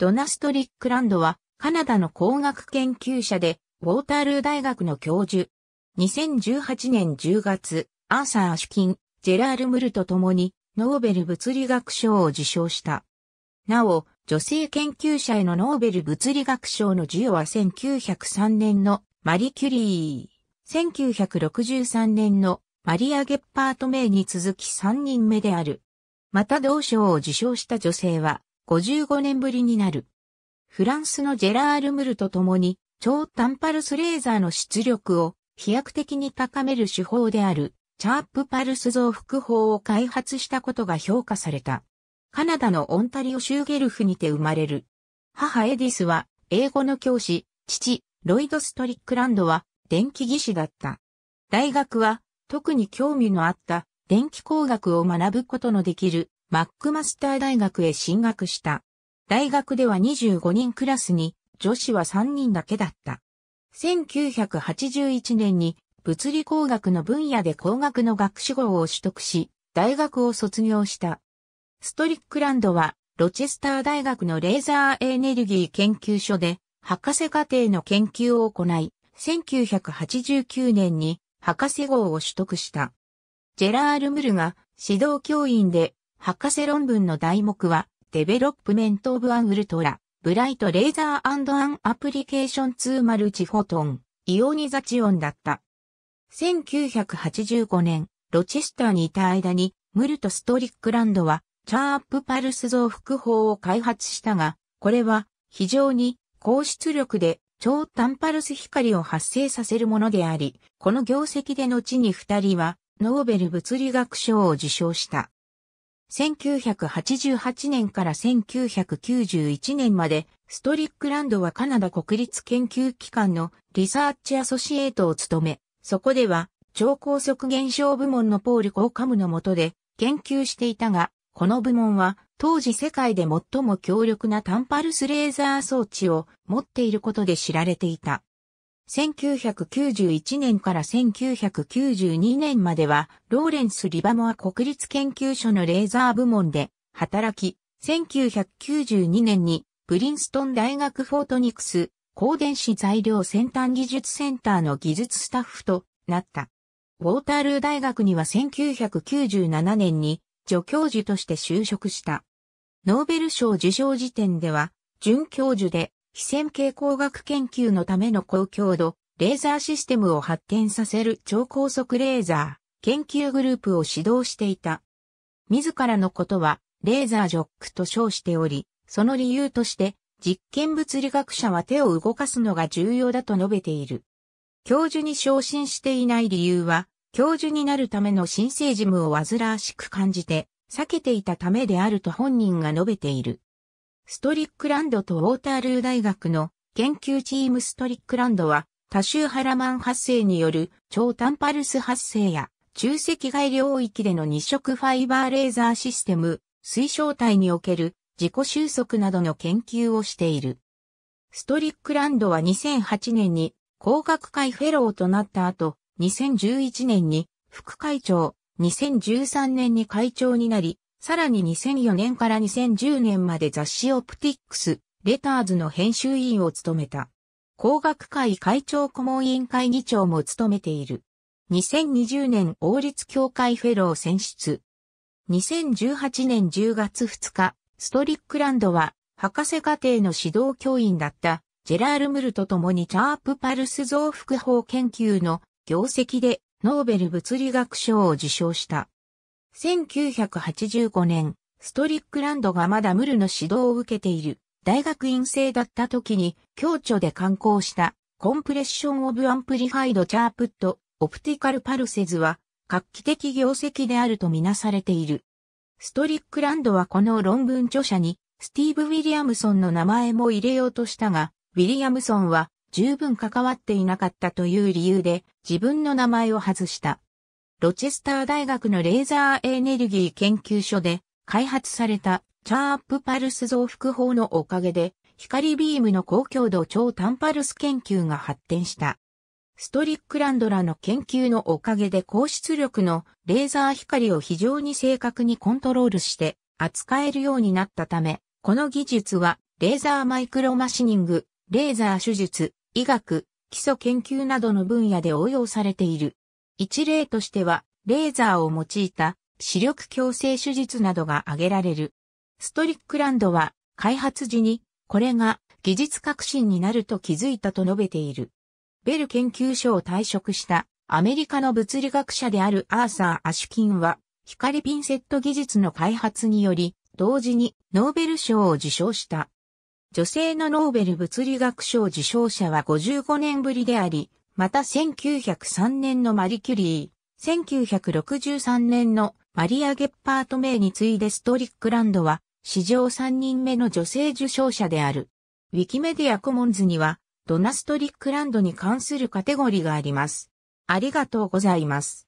ドナストリックランドは、カナダの工学研究者で、ウォータールー大学の教授。2018年10月、アーサー・アシュキン、ジェラール・ムルと共に、ノーベル物理学賞を受賞した。なお、女性研究者へのノーベル物理学賞の授与は1903年のマリ・キュリー、1963年のマリア・ゲッパート・名に続き3人目である。また同賞を受賞した女性は、55年ぶりになる。フランスのジェラール・ムルと共に超短パルスレーザーの出力を飛躍的に高める手法であるチャープパルス増幅法を開発したことが評価された。カナダのオンタリオ州ゲルフにて生まれる。母エディスは英語の教師、父、ロイド・ストリックランドは電気技師だった。大学は特に興味のあった電気工学を学ぶことのできるマックマスター大学へ進学した。大学では25人クラスに女子は3人だけだった。1981年に物理工学の分野で工学の学士号を取得し、大学を卒業した。ストリックランドは、ロチェスター大学のレーザーエネルギー研究所で、博士課程の研究を行い、1989年に博士号を取得した。ジェラール・ムルが指導教員で博士論文の題目は、デベロップメント・オブ・アン・ウルトラ、ブライト・レーザー・アンド・アン・アプリケーション・ツー・マルチ・フォトン、イオニザチオンだった。1985年、ロチェスターにいた間に、ムルト・ストリックランドは、チャーアップパルス増幅法を開発したが、これは、非常に、高出力で、超短パルス光を発生させるものであり、この業績で後に二人は、ノーベル物理学賞を受賞した。1988年から1991年まで、ストリックランドはカナダ国立研究機関のリサーチアソシエートを務め、そこでは超高速現象部門のポール・コーカムの下で研究していたが、この部門は当時世界で最も強力な単パルスレーザー装置を持っていることで知られていた。1991年から1992年までは、ローレンス・リバモア国立研究所のレーザー部門で働き、1992年にプリンストン大学フォートニクス、光電子材料先端技術センターの技術スタッフとなった。ウォータールー大学には1997年に助教授として就職した。ノーベル賞受賞時点では、准教授で非線形工学研究のための高強度、レーザーシステムを発展させる超高速レーザー研究グループを指導していた。自らのことは、レーザージョックと称しており、その理由として、実験物理学者は手を動かすのが重要だと述べている。教授に昇進していない理由は、教授になるための申請事務を煩わしく感じて、避けていたためであると本人が述べている。ストリックランドとウォータールー大学の研究チームストリックランドは多周波ラマン発生による超短パルス発生や中赤外領域での日色ファイバーレーザーシステム、水晶体における自己収束などの研究をしている。ストリックランドは2008年に工学会フェローとなった後、2011年に副会長、2013年に会長になり、さらに2004年から2010年まで雑誌オプティックス、レターズの編集委員を務めた。工学会会長顧問委員会議長も務めている。2020年王立協会フェロー選出。2018年10月2日、ストリックランドは、博士課程の指導教員だった、ジェラール・ムルと共にチャープパルス増幅法研究の業績で、ノーベル物理学賞を受賞した。1985年、ストリックランドがまだムルの指導を受けている大学院生だった時に、共著で刊行したコンプレッション・オブ・アンプリファイド・チャープット・オプティカル・パルセズは画期的業績であるとみなされている。ストリックランドはこの論文著者にスティーブ・ウィリアムソンの名前も入れようとしたが、ウィリアムソンは十分関わっていなかったという理由で自分の名前を外した。ロチェスター大学のレーザーエネルギー研究所で開発されたチャーアップパルス増幅法のおかげで光ビームの高強度超短パルス研究が発展した。ストリックランドらの研究のおかげで高出力のレーザー光を非常に正確にコントロールして扱えるようになったため、この技術はレーザーマイクロマシニング、レーザー手術、医学、基礎研究などの分野で応用されている。一例としては、レーザーを用いた視力矯正手術などが挙げられる。ストリックランドは開発時にこれが技術革新になると気づいたと述べている。ベル研究所を退職したアメリカの物理学者であるアーサー・アシュキンは光ピンセット技術の開発により同時にノーベル賞を受賞した。女性のノーベル物理学賞受賞者は55年ぶりであり、また1903年のマリキュリー、1963年のマリア・ゲッパート・名に次いでストリックランドは史上3人目の女性受賞者である。ウィキメディアコモンズにはドナ・ストリックランドに関するカテゴリーがあります。ありがとうございます。